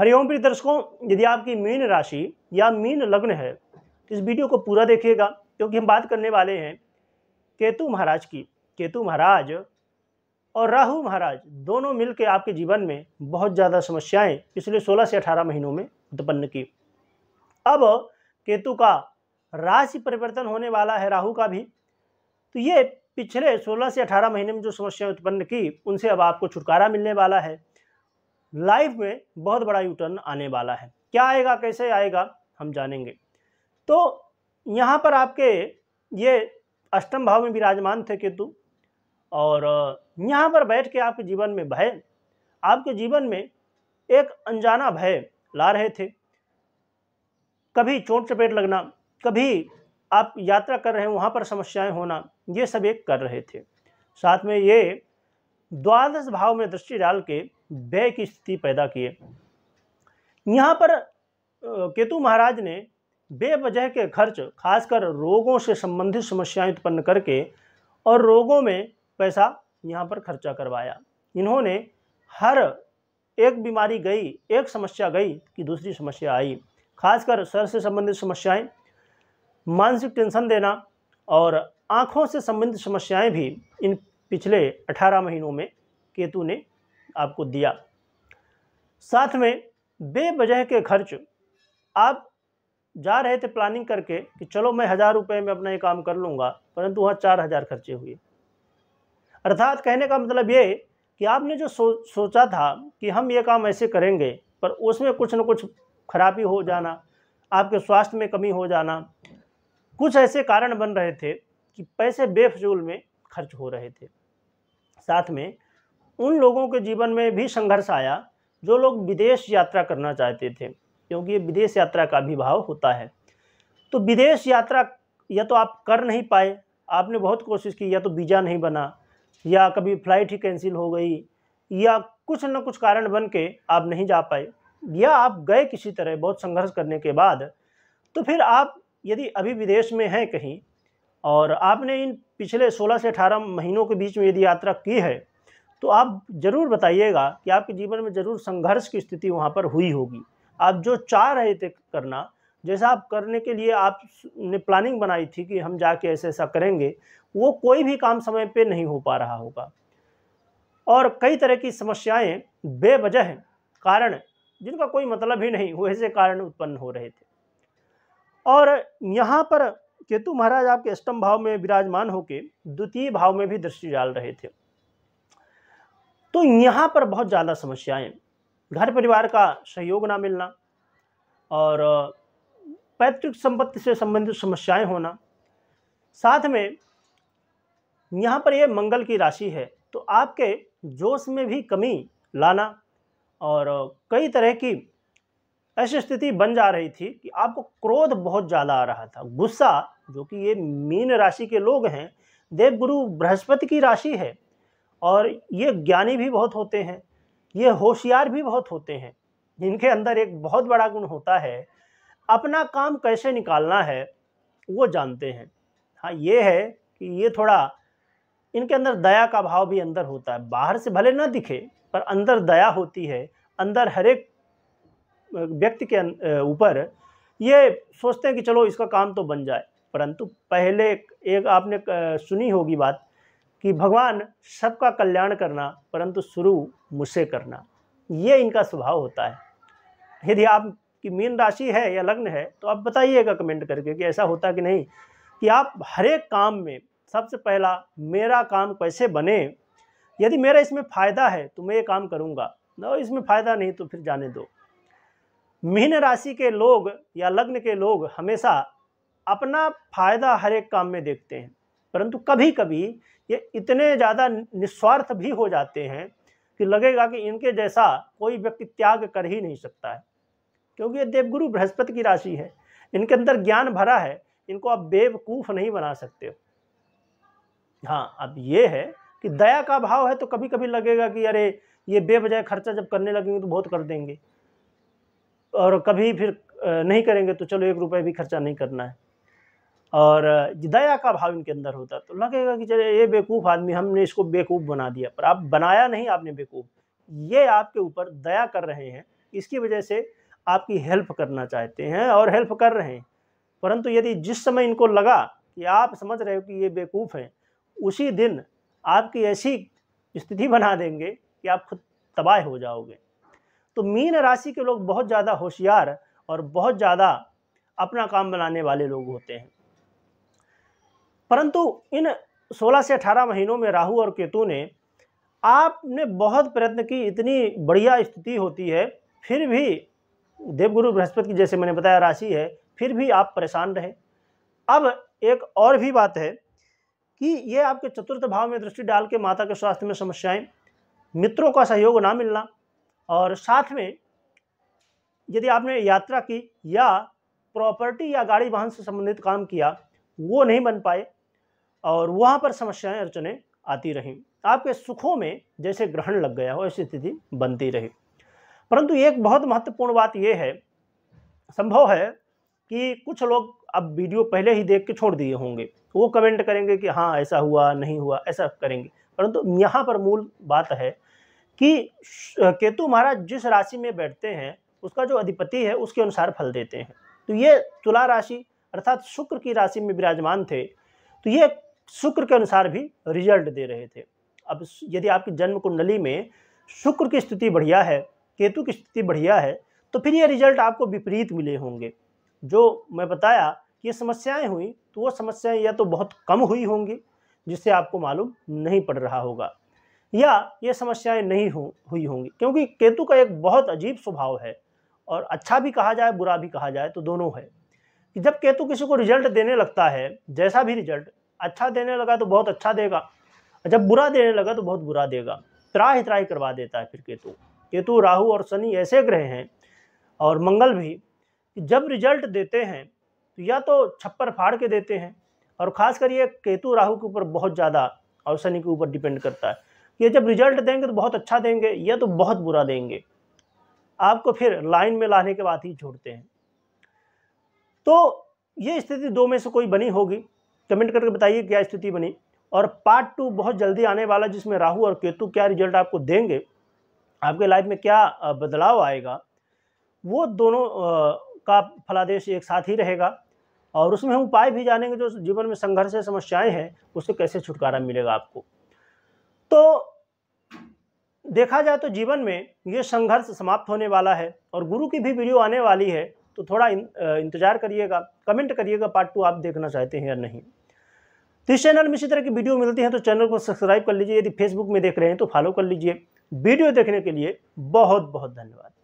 हरिओम प्रिय दर्शकों यदि आपकी मीन राशि या मीन लग्न है तो इस वीडियो को पूरा देखिएगा क्योंकि हम बात करने वाले हैं केतु महाराज की केतु महाराज और राहु महाराज दोनों मिलकर आपके जीवन में बहुत ज़्यादा समस्याएं पिछले 16 से 18 महीनों में उत्पन्न की अब केतु का राशि परिवर्तन होने वाला है राहु का भी तो ये पिछले 16 से 18 महीने में जो समस्याएं उत्पन्न की उनसे अब आपको छुटकारा मिलने वाला है लाइफ में बहुत बड़ा यू टर्न आने वाला है क्या आएगा कैसे आएगा हम जानेंगे तो यहाँ पर आपके ये अष्टम भाव में विराजमान थे केतु और यहाँ पर बैठ के आपके जीवन में भय आपके जीवन में एक अनजाना भय ला रहे थे कभी चोट चपेट लगना कभी आप यात्रा कर रहे हैं वहाँ पर समस्याएं होना ये सब एक कर रहे थे साथ में ये द्वादश भाव में दृष्टि डाल के व्यय की स्थिति पैदा किए यहाँ पर केतु महाराज ने बेवजह के खर्च खासकर रोगों से संबंधित समस्याएं उत्पन्न करके और रोगों में पैसा यहाँ पर खर्चा करवाया इन्होंने हर एक बीमारी गई एक समस्या गई कि दूसरी समस्या आई खासकर सर से संबंधित समस्याएं मानसिक टेंशन देना और आँखों से संबंधित समस्याएं भी इन पिछले 18 महीनों में केतु ने आपको दिया साथ में बेवजह के खर्च आप जा रहे थे प्लानिंग करके कि चलो मैं हज़ार रुपये में अपना ये काम कर लूँगा परंतु वहाँ चार हज़ार खर्चे हुए अर्थात कहने का मतलब ये कि आपने जो सो, सोचा था कि हम ये काम ऐसे करेंगे पर उसमें कुछ न कुछ खराबी हो जाना आपके स्वास्थ्य में कमी हो जाना कुछ ऐसे कारण बन रहे थे कि पैसे बेफजूल में खर्च हो रहे थे साथ में उन लोगों के जीवन में भी संघर्ष आया जो लोग विदेश यात्रा करना चाहते थे क्योंकि ये विदेश यात्रा का भी भाव होता है तो विदेश यात्रा या तो आप कर नहीं पाए आपने बहुत कोशिश की या तो वीज़ा नहीं बना या कभी फ़्लाइट ही कैंसिल हो गई या कुछ न कुछ कारण बन के आप नहीं जा पाए या आप गए किसी तरह बहुत संघर्ष करने के बाद तो फिर आप यदि अभी विदेश में हैं कहीं और आपने इन पिछले 16 से 18 महीनों के बीच में यदि यात्रा की है तो आप ज़रूर बताइएगा कि आपके जीवन में ज़रूर संघर्ष की स्थिति वहाँ पर हुई होगी आप जो चाह रहे थे करना जैसा आप करने के लिए आपने प्लानिंग बनाई थी कि हम जाके ऐसे ऐसा करेंगे वो कोई भी काम समय पे नहीं हो पा रहा होगा और कई तरह की समस्याएं बेवजह कारण जिनका कोई मतलब ही नहीं वो ऐसे कारण उत्पन्न हो रहे थे और यहाँ पर केतु महाराज आपके अष्टम भाव में विराजमान होकर द्वितीय भाव में भी दृष्टि डाल रहे थे तो यहाँ पर बहुत ज़्यादा समस्याएं घर परिवार का सहयोग ना मिलना और पैतृक संपत्ति से संबंधित समस्याएं होना साथ में यहाँ पर यह मंगल की राशि है तो आपके जोश में भी कमी लाना और कई तरह की ऐसी स्थिति बन जा रही थी कि आपको क्रोध बहुत ज़्यादा आ रहा था गुस्सा जो कि ये मीन राशि के लोग हैं देवगुरु बृहस्पति की राशि है और ये ज्ञानी भी बहुत होते हैं ये होशियार भी बहुत होते हैं जिनके अंदर एक बहुत बड़ा गुण होता है अपना काम कैसे निकालना है वो जानते हैं हाँ ये है कि ये थोड़ा इनके अंदर दया का भाव भी अंदर होता है बाहर से भले ना दिखे पर अंदर दया होती है अंदर हर एक व्यक्ति के अं-, ऊपर ये सोचते हैं कि चलो इसका काम तो बन जाए परंतु पहले एक आपने सुनी होगी बात कि भगवान सबका कल्याण करना परंतु शुरू मुझसे करना ये इनका स्वभाव होता है यदि आप कि मीन राशि है या लग्न है तो आप बताइएगा कमेंट करके कि ऐसा होता कि नहीं कि आप हर एक काम में सबसे पहला मेरा काम कैसे बने यदि मेरा इसमें फ़ायदा है तो मैं ये काम करूँगा न इसमें फ़ायदा नहीं तो फिर जाने दो मीन राशि के लोग या लग्न के लोग हमेशा अपना फ़ायदा हर एक काम में देखते हैं परंतु कभी कभी ये इतने ज़्यादा निस्वार्थ भी हो जाते हैं कि लगेगा कि इनके जैसा कोई व्यक्ति त्याग कर ही नहीं सकता है क्योंकि ये देवगुरु बृहस्पति की राशि है इनके अंदर ज्ञान भरा है इनको आप बेवकूफ़ नहीं बना सकते हो हाँ अब ये है कि दया का भाव है तो कभी कभी लगेगा कि अरे ये बेबजाय खर्चा जब करने लगेंगे तो बहुत कर देंगे और कभी फिर नहीं करेंगे तो चलो एक रुपये भी खर्चा नहीं करना है और दया का भाव इनके अंदर होता तो लगेगा कि चले ये बेवकूफ़ आदमी हमने इसको बेवकूफ़ बना दिया पर आप बनाया नहीं आपने बेवकूफ़ ये आपके ऊपर दया कर रहे हैं इसकी वजह से आपकी हेल्प करना चाहते हैं और हेल्प कर रहे हैं परंतु यदि जिस समय इनको लगा कि आप समझ रहे हो कि ये बेवकूफ़ हैं उसी दिन आपकी ऐसी स्थिति बना देंगे कि आप खुद तबाह हो जाओगे तो मीन राशि के लोग बहुत ज़्यादा होशियार और बहुत ज़्यादा अपना काम बनाने वाले लोग होते हैं परंतु इन 16 से 18 महीनों में राहु और केतु ने आपने बहुत प्रयत्न की इतनी बढ़िया स्थिति होती है फिर भी देवगुरु बृहस्पति की जैसे मैंने बताया राशि है फिर भी आप परेशान रहे अब एक और भी बात है कि ये आपके चतुर्थ भाव में दृष्टि डाल के माता के स्वास्थ्य में समस्याएं मित्रों का सहयोग ना मिलना और साथ में यदि आपने यात्रा की या प्रॉपर्टी या गाड़ी वाहन से संबंधित काम किया वो नहीं बन पाए और वहाँ पर समस्याएं अड़चने आती रहीं आपके सुखों में जैसे ग्रहण लग गया हो ऐसी स्थिति बनती रही परंतु एक बहुत महत्वपूर्ण बात यह है संभव है कि कुछ लोग अब वीडियो पहले ही देख के छोड़ दिए होंगे वो कमेंट करेंगे कि हाँ ऐसा हुआ नहीं हुआ ऐसा करेंगे परंतु यहाँ पर मूल बात है कि केतु महाराज जिस राशि में बैठते हैं उसका जो अधिपति है उसके अनुसार फल देते हैं तो ये तुला राशि अर्थात शुक्र की राशि में विराजमान थे तो ये शुक्र के अनुसार भी रिजल्ट दे रहे थे अब यदि आपकी जन्म कुंडली में शुक्र की स्थिति बढ़िया है केतु की स्थिति बढ़िया है तो फिर ये रिजल्ट आपको विपरीत मिले होंगे जो मैं बताया ये समस्याएं हुई तो वो समस्याएं या तो बहुत कम हुई होंगी जिससे आपको मालूम नहीं पड़ रहा होगा या ये समस्याएं नहीं हो हुई होंगी क्योंकि केतु का एक बहुत अजीब स्वभाव है और अच्छा भी कहा जाए बुरा भी कहा जाए तो दोनों है कि जब केतु किसी को रिजल्ट देने लगता है जैसा भी रिजल्ट अच्छा देने लगा तो बहुत अच्छा देगा जब बुरा देने लगा तो बहुत बुरा देगा त्राह त्राही करवा देता है फिर केतु केतु राहु और शनि ऐसे ग्रह हैं और मंगल भी कि जब रिजल्ट देते हैं तो या तो छप्पर फाड़ के देते हैं और ख़ासकर ये केतु राहु के ऊपर बहुत ज़्यादा और शनि के ऊपर डिपेंड करता है ये जब रिजल्ट देंगे तो बहुत अच्छा देंगे या तो बहुत बुरा देंगे आपको फिर लाइन में लाने के बाद ही छोड़ते हैं तो ये स्थिति दो में से कोई बनी होगी कमेंट करके बताइए क्या स्थिति बनी और पार्ट टू बहुत जल्दी आने वाला जिसमें राहु और केतु क्या रिजल्ट आपको देंगे आपके लाइफ में क्या बदलाव आएगा वो दोनों का फलादेश एक साथ ही रहेगा और उसमें हम उपाय भी जानेंगे जो जीवन में संघर्ष समस्याएं हैं उससे कैसे छुटकारा मिलेगा आपको तो देखा जाए तो जीवन में ये संघर्ष समाप्त होने वाला है और गुरु की भी वीडियो आने वाली है तो थोड़ा इंतज़ार करिएगा कमेंट करिएगा पार्ट टू आप देखना चाहते हैं या नहीं तो इस चैनल में इसी तरह की वीडियो मिलती है तो चैनल को सब्सक्राइब कर लीजिए यदि फेसबुक में देख रहे हैं तो फॉलो कर लीजिए वीडियो देखने के लिए बहुत बहुत धन्यवाद